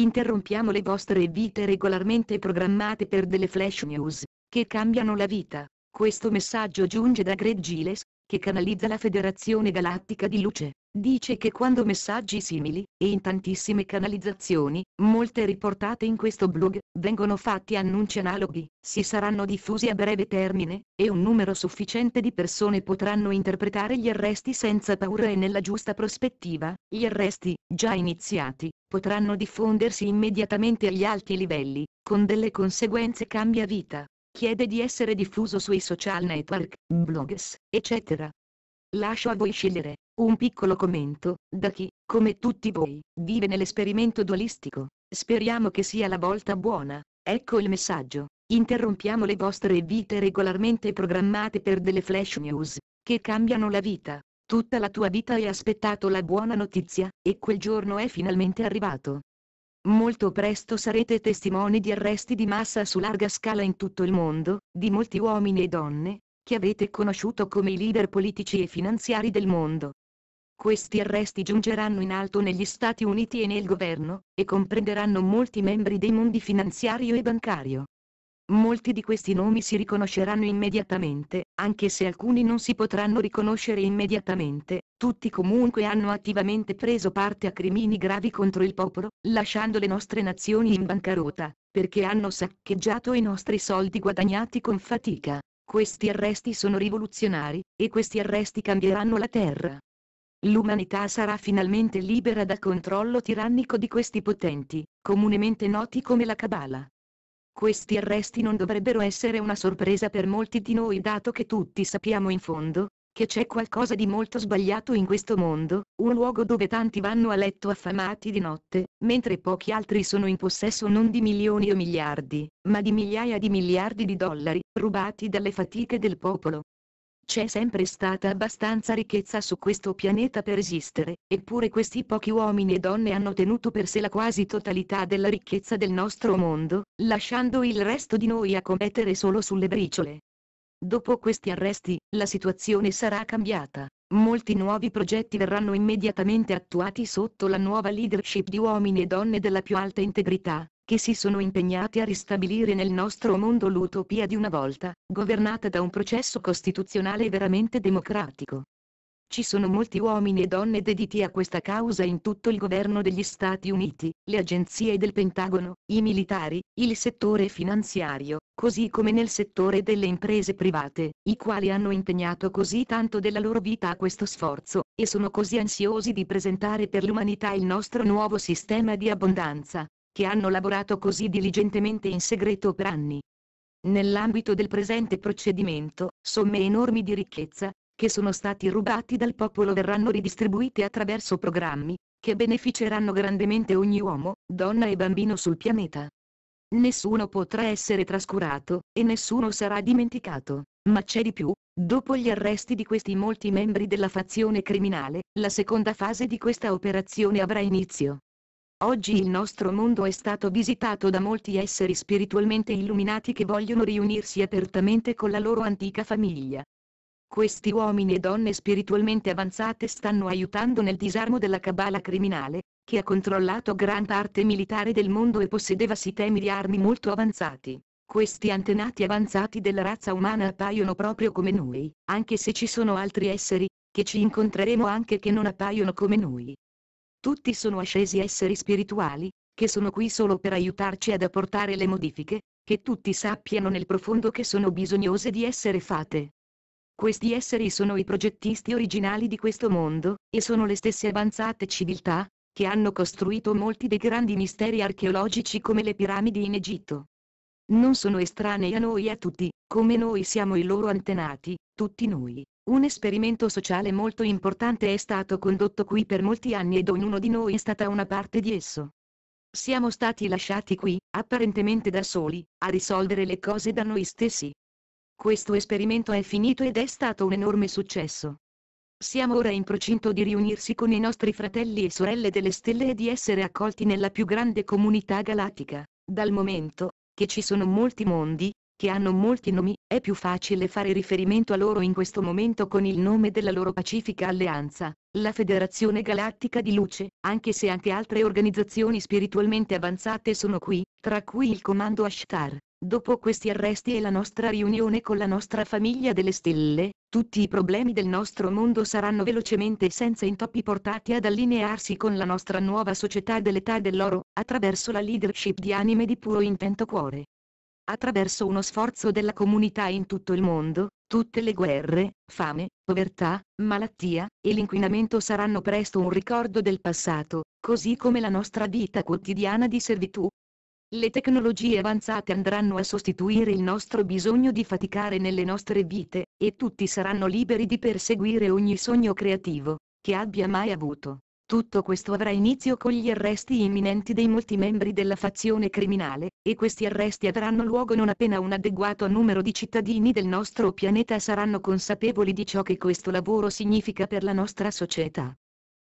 Interrompiamo le vostre vite regolarmente programmate per delle flash news, che cambiano la vita. Questo messaggio giunge da Greg Giles, che canalizza la Federazione Galattica di Luce, dice che quando messaggi simili, e in tantissime canalizzazioni, molte riportate in questo blog, vengono fatti annunci analoghi, si saranno diffusi a breve termine, e un numero sufficiente di persone potranno interpretare gli arresti senza paura e nella giusta prospettiva, gli arresti, già iniziati, potranno diffondersi immediatamente agli alti livelli, con delle conseguenze cambia vita, chiede di essere diffuso sui social network, blogs, eccetera. Lascio a voi scegliere un piccolo commento, da chi, come tutti voi, vive nell'esperimento dualistico. Speriamo che sia la volta buona. Ecco il messaggio. Interrompiamo le vostre vite regolarmente programmate per delle flash news, che cambiano la vita. Tutta la tua vita hai aspettato la buona notizia, e quel giorno è finalmente arrivato. Molto presto sarete testimoni di arresti di massa su larga scala in tutto il mondo, di molti uomini e donne, che avete conosciuto come i leader politici e finanziari del mondo. Questi arresti giungeranno in alto negli Stati Uniti e nel governo, e comprenderanno molti membri dei mondi finanziario e bancario. Molti di questi nomi si riconosceranno immediatamente, anche se alcuni non si potranno riconoscere immediatamente, tutti comunque hanno attivamente preso parte a crimini gravi contro il popolo, lasciando le nostre nazioni in bancarotta, perché hanno saccheggiato i nostri soldi guadagnati con fatica. Questi arresti sono rivoluzionari, e questi arresti cambieranno la terra. L'umanità sarà finalmente libera dal controllo tirannico di questi potenti, comunemente noti come la Cabala. Questi arresti non dovrebbero essere una sorpresa per molti di noi dato che tutti sappiamo in fondo, che c'è qualcosa di molto sbagliato in questo mondo, un luogo dove tanti vanno a letto affamati di notte, mentre pochi altri sono in possesso non di milioni o miliardi, ma di migliaia di miliardi di dollari, rubati dalle fatiche del popolo. C'è sempre stata abbastanza ricchezza su questo pianeta per esistere, eppure questi pochi uomini e donne hanno tenuto per sé la quasi totalità della ricchezza del nostro mondo, lasciando il resto di noi a competere solo sulle briciole. Dopo questi arresti, la situazione sarà cambiata. Molti nuovi progetti verranno immediatamente attuati sotto la nuova leadership di uomini e donne della più alta integrità, che si sono impegnati a ristabilire nel nostro mondo l'utopia di una volta, governata da un processo costituzionale veramente democratico. Ci sono molti uomini e donne dediti a questa causa in tutto il governo degli Stati Uniti, le agenzie del Pentagono, i militari, il settore finanziario, così come nel settore delle imprese private, i quali hanno impegnato così tanto della loro vita a questo sforzo, e sono così ansiosi di presentare per l'umanità il nostro nuovo sistema di abbondanza, che hanno lavorato così diligentemente in segreto per anni. Nell'ambito del presente procedimento, somme enormi di ricchezza, che sono stati rubati dal popolo verranno ridistribuite attraverso programmi, che beneficeranno grandemente ogni uomo, donna e bambino sul pianeta. Nessuno potrà essere trascurato, e nessuno sarà dimenticato. Ma c'è di più, dopo gli arresti di questi molti membri della fazione criminale, la seconda fase di questa operazione avrà inizio. Oggi il nostro mondo è stato visitato da molti esseri spiritualmente illuminati che vogliono riunirsi apertamente con la loro antica famiglia. Questi uomini e donne spiritualmente avanzate stanno aiutando nel disarmo della cabala criminale, che ha controllato gran parte militare del mondo e possedeva sistemi di armi molto avanzati. Questi antenati avanzati della razza umana appaiono proprio come noi, anche se ci sono altri esseri, che ci incontreremo anche che non appaiono come noi, tutti sono ascesi esseri spirituali, che sono qui solo per aiutarci ad apportare le modifiche, che tutti sappiano nel profondo che sono bisognose di essere fatte. Questi esseri sono i progettisti originali di questo mondo, e sono le stesse avanzate civiltà, che hanno costruito molti dei grandi misteri archeologici come le piramidi in Egitto. Non sono estranei a noi e a tutti, come noi siamo i loro antenati, tutti noi. Un esperimento sociale molto importante è stato condotto qui per molti anni ed ognuno di noi è stata una parte di esso. Siamo stati lasciati qui, apparentemente da soli, a risolvere le cose da noi stessi. Questo esperimento è finito ed è stato un enorme successo. Siamo ora in procinto di riunirsi con i nostri fratelli e sorelle delle stelle e di essere accolti nella più grande comunità galattica. Dal momento che ci sono molti mondi, che hanno molti nomi, è più facile fare riferimento a loro in questo momento con il nome della loro pacifica alleanza, la Federazione Galattica di Luce, anche se anche altre organizzazioni spiritualmente avanzate sono qui, tra cui il Comando Ashtar. Dopo questi arresti e la nostra riunione con la nostra famiglia delle stelle, tutti i problemi del nostro mondo saranno velocemente e senza intoppi portati ad allinearsi con la nostra nuova società dell'età dell'oro, attraverso la leadership di anime di puro intento cuore attraverso uno sforzo della comunità in tutto il mondo, tutte le guerre, fame, povertà, malattia, e l'inquinamento saranno presto un ricordo del passato, così come la nostra vita quotidiana di servitù. Le tecnologie avanzate andranno a sostituire il nostro bisogno di faticare nelle nostre vite, e tutti saranno liberi di perseguire ogni sogno creativo, che abbia mai avuto. Tutto questo avrà inizio con gli arresti imminenti dei molti membri della fazione criminale, e questi arresti avranno luogo non appena un adeguato numero di cittadini del nostro pianeta saranno consapevoli di ciò che questo lavoro significa per la nostra società.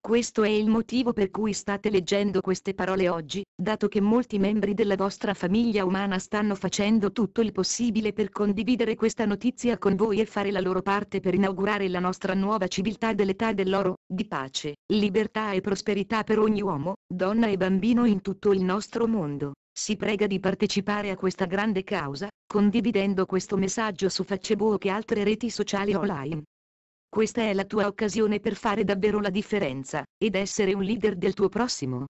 Questo è il motivo per cui state leggendo queste parole oggi, dato che molti membri della vostra famiglia umana stanno facendo tutto il possibile per condividere questa notizia con voi e fare la loro parte per inaugurare la nostra nuova civiltà dell'età dell'oro, di pace, libertà e prosperità per ogni uomo, donna e bambino in tutto il nostro mondo. Si prega di partecipare a questa grande causa, condividendo questo messaggio su Facebook e altre reti sociali online. Questa è la tua occasione per fare davvero la differenza, ed essere un leader del tuo prossimo.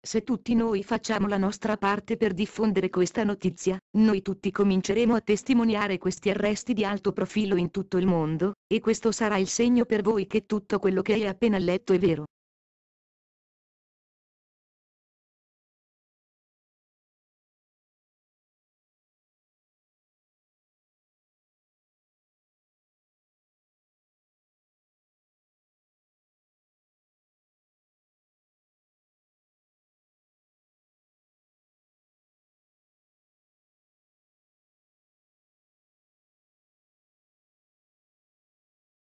Se tutti noi facciamo la nostra parte per diffondere questa notizia, noi tutti cominceremo a testimoniare questi arresti di alto profilo in tutto il mondo, e questo sarà il segno per voi che tutto quello che hai appena letto è vero.